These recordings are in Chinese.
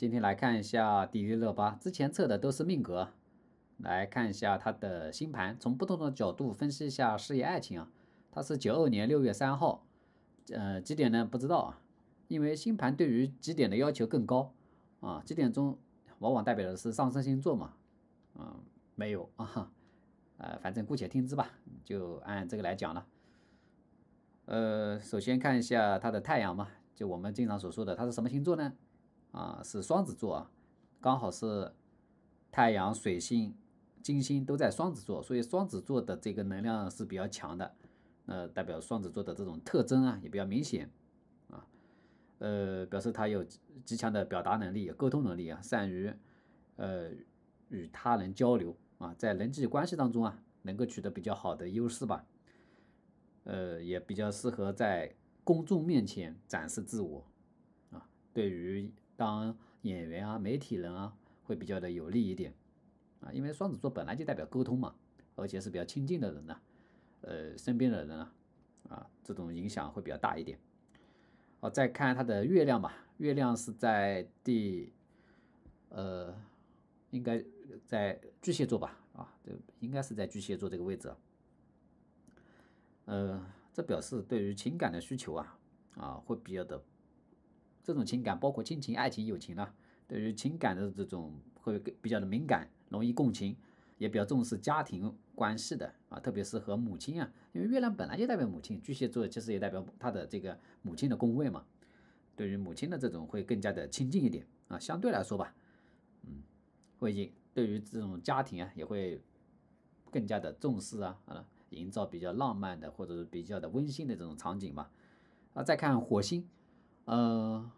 今天来看一下迪丽热巴，之前测的都是命格，来看一下她的星盘，从不同的角度分析一下事业、爱情啊。她是九二年六月三号，呃，几点呢？不知道啊，因为星盘对于几点的要求更高啊。几点钟往往代表的是上升星座嘛，嗯，没有啊，呃，反正姑且听之吧，就按这个来讲了。呃，首先看一下她的太阳嘛，就我们经常所说的，她是什么星座呢？啊，是双子座啊，刚好是太阳、水星、金星都在双子座，所以双子座的这个能量是比较强的。那代表双子座的这种特征啊也比较明显啊，呃，表示他有极强的表达能力、有沟通能力啊，善于呃与他人交流啊，在人际关系当中啊能够取得比较好的优势吧。呃，也比较适合在公众面前展示自我啊，对于。当演员啊，媒体人啊，会比较的有利一点啊，因为双子座本来就代表沟通嘛，而且是比较亲近的人呢，呃，身边的人啊，啊，这种影响会比较大一点。好，再看他的月亮吧，月亮是在第，呃，应该在巨蟹座吧，啊，这应该是在巨蟹座这个位置，呃，这表示对于情感的需求啊，啊，会比较的。这种情感包括亲情、爱情、友情了。对于情感的这种会比较的敏感，容易共情，也比较重视家庭关系的啊，特别是和母亲啊，因为月亮本来就代表母亲，巨蟹座其实也代表他的这个母亲的宫位嘛。对于母亲的这种会更加的亲近一点啊，相对来说吧，嗯，会对于这种家庭啊也会更加的重视啊，啊，营造比较浪漫的或者是比较的温馨的这种场景嘛。啊，再看火星。呃，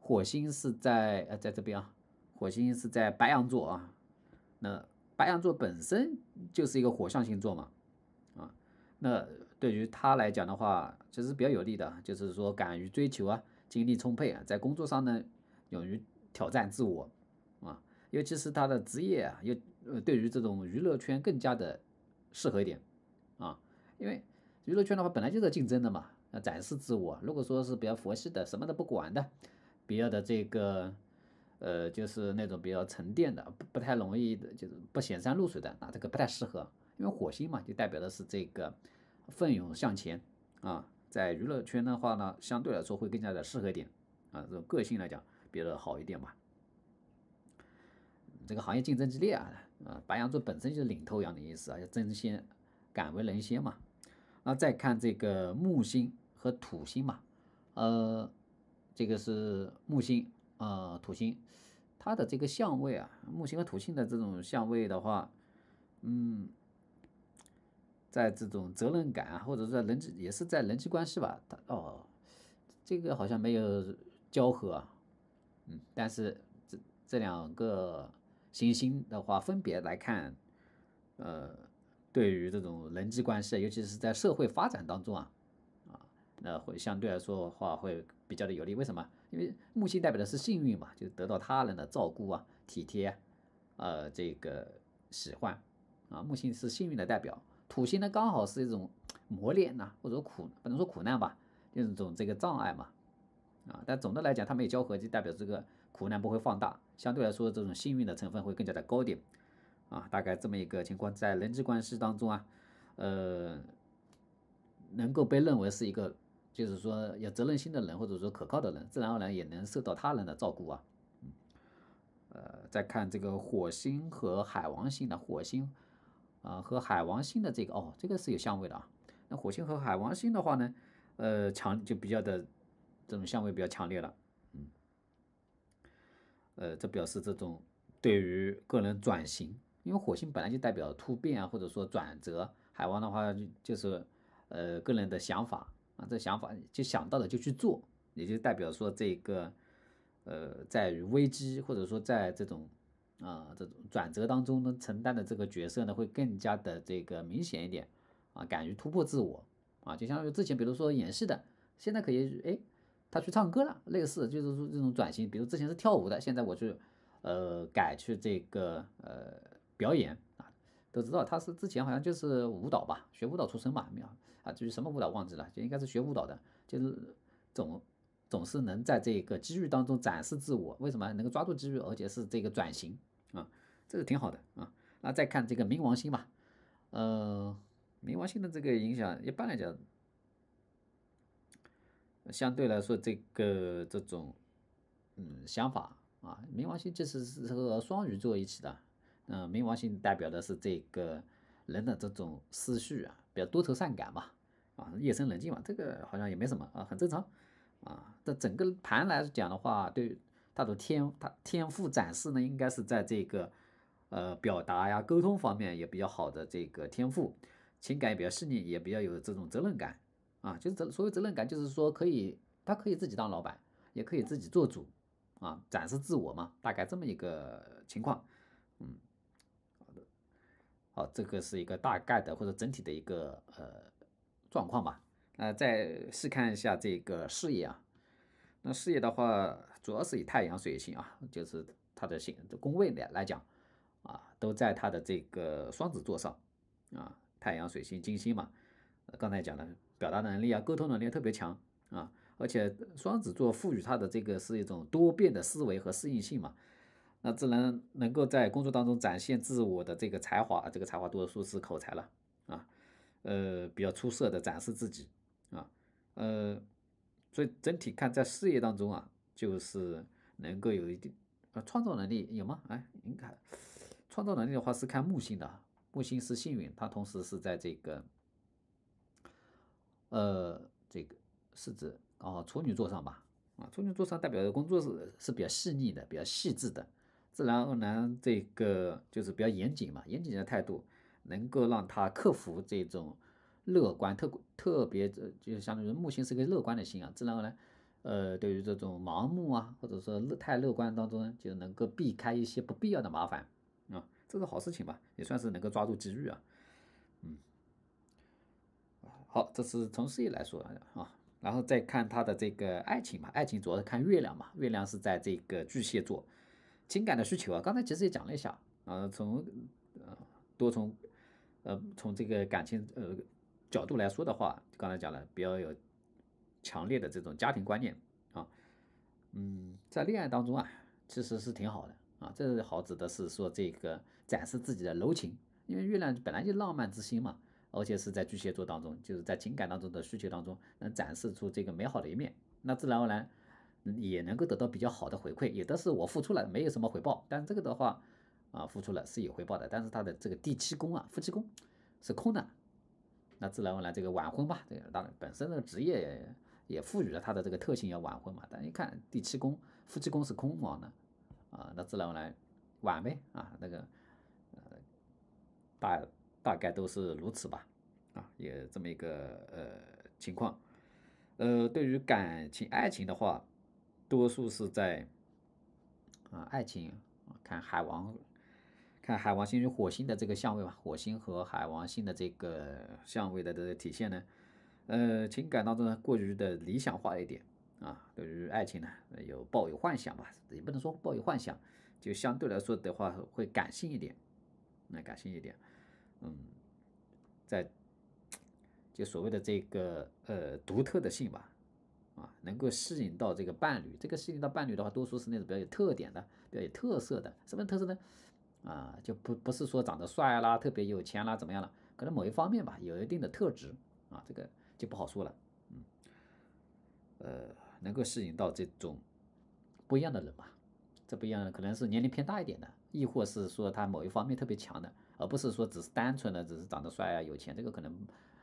火星是在呃在这边啊，火星是在白羊座啊，那白羊座本身就是一个火象星座嘛，啊，那对于他来讲的话，其实比较有利的，就是说敢于追求啊，精力充沛啊，在工作上呢，勇于挑战自我啊，尤其是他的职业啊，又呃对于这种娱乐圈更加的适合一点啊，因为娱乐圈的话本来就是竞争的嘛。啊，展示自我。如果说是比较佛系的，什么都不管的，比较的这个，呃，就是那种比较沉淀的，不不太容易的，就是不显山露水的，那这个不太适合。因为火星嘛，就代表的是这个奋勇向前啊。在娱乐圈的话呢，相对来说会更加的适合一点啊，这种个性来讲，比较好一点吧。这个行业竞争激烈啊，啊，白羊座本身就是领头羊的意思啊，要争先，敢为人先嘛。那再看这个木星和土星嘛，呃，这个是木星，呃，土星，它的这个相位啊，木星和土星的这种相位的话，嗯，在这种责任感啊，或者说人际，也是在人际关系吧，它哦，这个好像没有交合，啊，嗯，但是这这两个行星的话，分别来看，呃。对于这种人际关系，尤其是在社会发展当中啊，啊，那会相对来说的话会比较的有利。为什么？因为木星代表的是幸运嘛，就得到他人的照顾啊、体贴，呃，这个喜欢啊。木星是幸运的代表，土星呢刚好是一种磨练呐，或者说苦，不能说苦难吧，就是种这个障碍嘛。啊，但总的来讲，它没有交合，就代表这个苦难不会放大。相对来说，这种幸运的成分会更加的高点。啊，大概这么一个情况，在人际关系当中啊，呃，能够被认为是一个，就是说有责任心的人，或者说可靠的人，自然而然也能受到他人的照顾啊。呃，再看这个火星和海王星的火星啊和海王星的这个哦，这个是有相位的啊。那火星和海王星的话呢，呃强就比较的这种相位比较强烈了，嗯，呃，这表示这种对于个人转型。因为火星本来就代表突变啊，或者说转折。海王的话就就是，呃，个人的想法啊，这想法就想到了就去做，也就代表说这个，呃，在于危机或者说在这种啊这种转折当中呢，承担的这个角色呢会更加的这个明显一点啊，敢于突破自我啊，就相当于之前比如说演戏的，现在可以哎，他去唱歌了，类似就是说这种转型，比如之前是跳舞的，现在我去，呃，改去这个呃。表演啊，都知道他是之前好像就是舞蹈吧，学舞蹈出身吧，没有啊，就是什么舞蹈忘记了，就应该是学舞蹈的，就是总总是能在这个机遇当中展示自我，为什么能够抓住机遇，而且是这个转型啊，这个挺好的啊。那再看这个冥王星吧，呃，冥王星的这个影响，一般来讲，相对来说这个这种嗯想法啊，冥王星其实是和双鱼座一起的。嗯，冥王星代表的是这个人的这种思绪啊，比较多愁善感嘛，啊，夜深人静嘛，这个好像也没什么啊，很正常啊。这整个盘来讲的话，对他的天，他天赋展示呢，应该是在这个呃表达呀、沟通方面也比较好的这个天赋，情感也比较细腻，也比较有这种责任感啊。就是责所谓责任感，就是说可以他可以自己当老板，也可以自己做主啊，展示自我嘛，大概这么一个情况。啊，这个是一个大概的或者整体的一个呃状况吧。那再细看一下这个事业啊，那事业的话，主要是以太阳水星啊，就是它的星宫位来来讲啊，都在它的这个双子座上啊，太阳水星金星嘛。刚才讲的表达能力啊，沟通能力特别强啊，而且双子座赋予他的这个是一种多变的思维和适应性嘛。那自然能够在工作当中展现自我的这个才华，这个才华多数是口才了啊，呃，比较出色的展示自己啊，呃，所以整体看在事业当中啊，就是能够有一定呃创造能力有吗？哎，应该创造能力的话是看木星的，木星是幸运，它同时是在这个呃这个是指哦处女座上吧？啊，处女座上代表的工作是是比较细腻的，比较细致的。自然而然，这个就是比较严谨嘛。严谨的态度能够让他克服这种乐观，特特别就相当于木星是个乐观的心啊。自然而然，呃，对于这种盲目啊，或者说乐太乐观当中，就能够避开一些不必要的麻烦啊，这是好事情吧？也算是能够抓住机遇啊。嗯，好，这是从事业来说啊，然后再看他的这个爱情嘛，爱情主要是看月亮嘛，月亮是在这个巨蟹座。情感的需求啊，刚才其实也讲了一下啊，从啊多从呃从这个感情呃角度来说的话，刚才讲了比较有强烈的这种家庭观念啊，嗯，在恋爱当中啊，其实是挺好的啊，这是好指的是说这个展示自己的柔情，因为月亮本来就浪漫之心嘛，而且是在巨蟹座当中，就是在情感当中的需求当中能展示出这个美好的一面，那自然而然。也能够得到比较好的回馈，有的是我付出了没有什么回报，但这个的话啊，付出了是有回报的，但是他的这个第七宫啊，夫妻宫是空的，那自然而然这个晚婚吧，这个当然本身这个职业也赋予了他的这个特性要晚婚嘛，但一看第七宫夫妻宫是空亡的，啊，那自然而然晚呗，啊，那个呃大大概都是如此吧，啊，也这么一个呃情况，呃，对于感情爱情的话。多数是在，啊，爱情，看海王，看海王星与火星的这个相位吧，火星和海王星的这个相位的这个体现呢，呃，情感当中呢过于的理想化一点，啊，对于爱情呢有抱有幻想吧，也不能说抱有幻想，就相对来说的话会感性一点，那感性一点，嗯，在就所谓的这个呃独特的性吧。啊，能够吸引到这个伴侣，这个吸引到伴侣的话，多数是那种比较有特点的、比较有特色的，什么特色呢？啊，就不不是说长得帅啦、特别有钱啦，怎么样了？可能某一方面吧，有一定的特质啊，这个就不好说了。嗯，呃，能够吸引到这种不一样的人吧。这不一样的可能是年龄偏大一点的，亦或是说他某一方面特别强的，而不是说只是单纯的只是长得帅啊、有钱，这个可能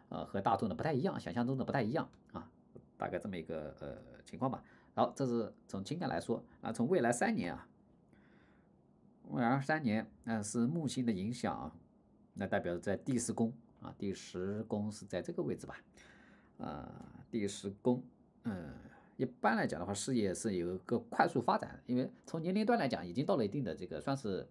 呃和大众的不太一样，想象中的不太一样啊。大概这么一个呃情况吧。好，这是从情感来说啊，从未来三年啊，未来三年，嗯，是木星的影响啊，那代表在第十宫啊，第十宫是在这个位置吧，啊，第十宫，嗯，一般来讲的话，事业是有一个快速发展，因为从年龄段来讲，已经到了一定的这个算是，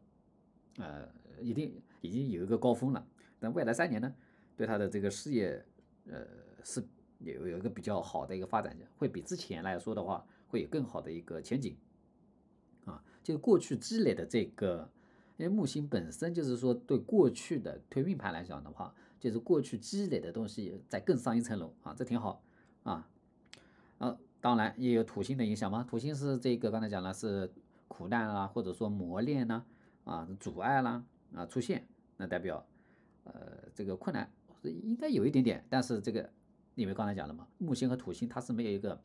呃，一定已经有一个高峰了。那未来三年呢，对他的这个事业，呃，是。有有一个比较好的一个发展，会比之前来说的话，会有更好的一个前景，啊，就是过去积累的这个，因为木星本身就是说对过去的推命盘来讲的话，就是过去积累的东西再更上一层楼啊，这挺好啊，呃，当然也有土星的影响嘛，土星是这个刚才讲了是苦难啊，或者说磨练呐，啊，阻碍啦，啊，出现，那代表呃这个困难应该有一点点，但是这个。你们刚才讲了嘛，木星和土星它是没有一个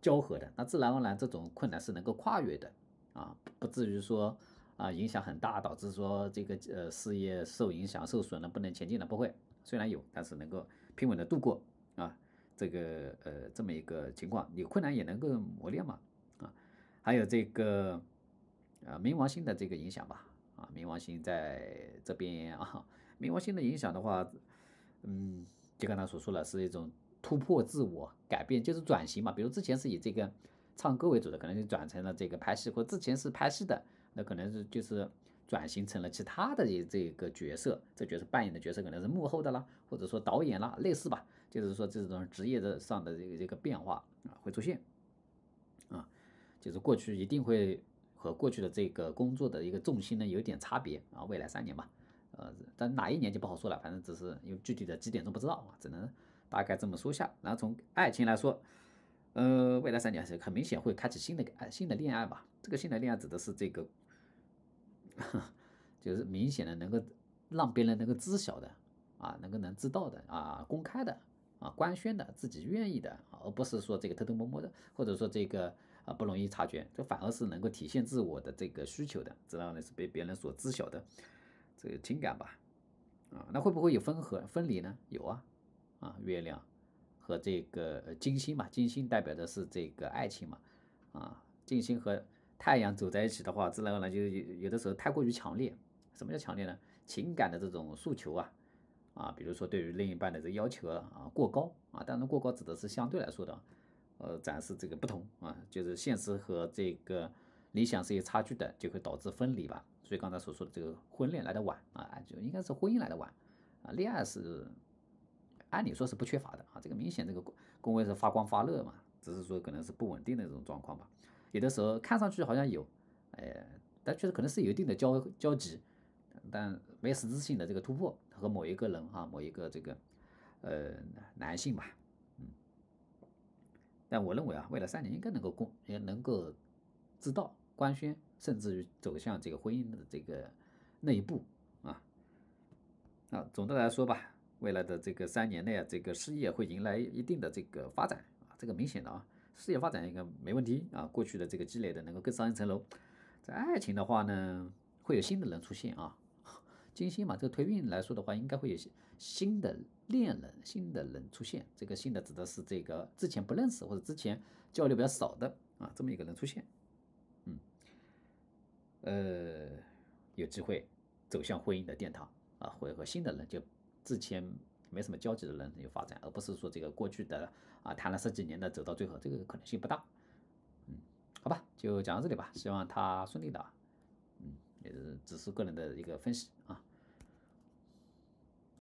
交合的，那自然而然这种困难是能够跨越的啊，不至于说啊影响很大，导致说这个呃事业受影响受损了，不能前进了，不会，虽然有，但是能够平稳的度过啊，这个呃这么一个情况，有困难也能够磨练嘛啊，还有这个呃冥王星的这个影响吧，啊冥王星在这边啊，冥王星的影响的话，嗯，就刚才所说了，是一种。突破自我，改变就是转型嘛。比如之前是以这个唱歌为主的，可能就转成了这个拍戏；或之前是拍戏的，那可能是就是转型成了其他的这这个角色。这角色扮演的角色可能是幕后的啦，或者说导演啦，类似吧。就是说这种职业的上的这个这个变化啊会出现啊，就是过去一定会和过去的这个工作的一个重心呢有点差别啊。未来三年吧，呃，但哪一年就不好说了，反正只是有具体的几点钟不知道啊，只能。大概这么说下，然后从爱情来说，呃，未来三年是很明显会开启新的爱、新的恋爱吧？这个新的恋爱指的是这个，就是明显的能够让别人能够知晓的啊，能够能知道的啊，公开的啊，官宣的，自己愿意的，而不是说这个偷偷摸摸的，或者说这个啊不容易察觉，这反而是能够体现自我的这个需求的，知道呢是被别人所知晓的这个情感吧。啊，那会不会有分合分离呢？有啊。啊，月亮和这个金星嘛，金星代表的是这个爱情嘛，啊，金星和太阳走在一起的话，自然而然就有的时候太过于强烈。什么叫强烈呢？情感的这种诉求啊，啊，比如说对于另一半的这要求啊，过高啊，当然过高指的是相对来说的，呃，展示这个不同啊，就是现实和这个理想是有差距的，就会导致分离吧。所以刚才所说的这个婚恋来的晚啊，就应该是婚姻来的晚啊，恋爱是。按理说是不缺乏的啊，这个明显这个宫位是发光发热嘛，只是说可能是不稳定的这种状况吧。有的时候看上去好像有，呃，但确实可能是有一定的交交集，但没实质性的这个突破和某一个人啊，某一个这个呃男性吧，嗯。但我认为啊，未来三年应该能够公也能够知道官宣，甚至于走向这个婚姻的这个那一步啊。那总的来说吧。未来的这个三年内啊，这个事业会迎来一定的这个发展啊，这个明显的啊，事业发展应该没问题啊。过去的这个积累的能够更上一层楼。在爱情的话呢，会有新的人出现啊，金星嘛，这个推运来说的话，应该会有新的恋人、新的人出现。这个新的指的是这个之前不认识或者之前交流比较少的啊，这么一个人出现，嗯，呃，有机会走向婚姻的殿堂啊，会和新的人就。之前没什么交集的人有发展，而不是说这个过去的啊谈了十几年的走到最后，这个可能性不大。嗯，好吧，就讲到这里吧，希望他顺利的。嗯，也是只是个人的一个分析啊。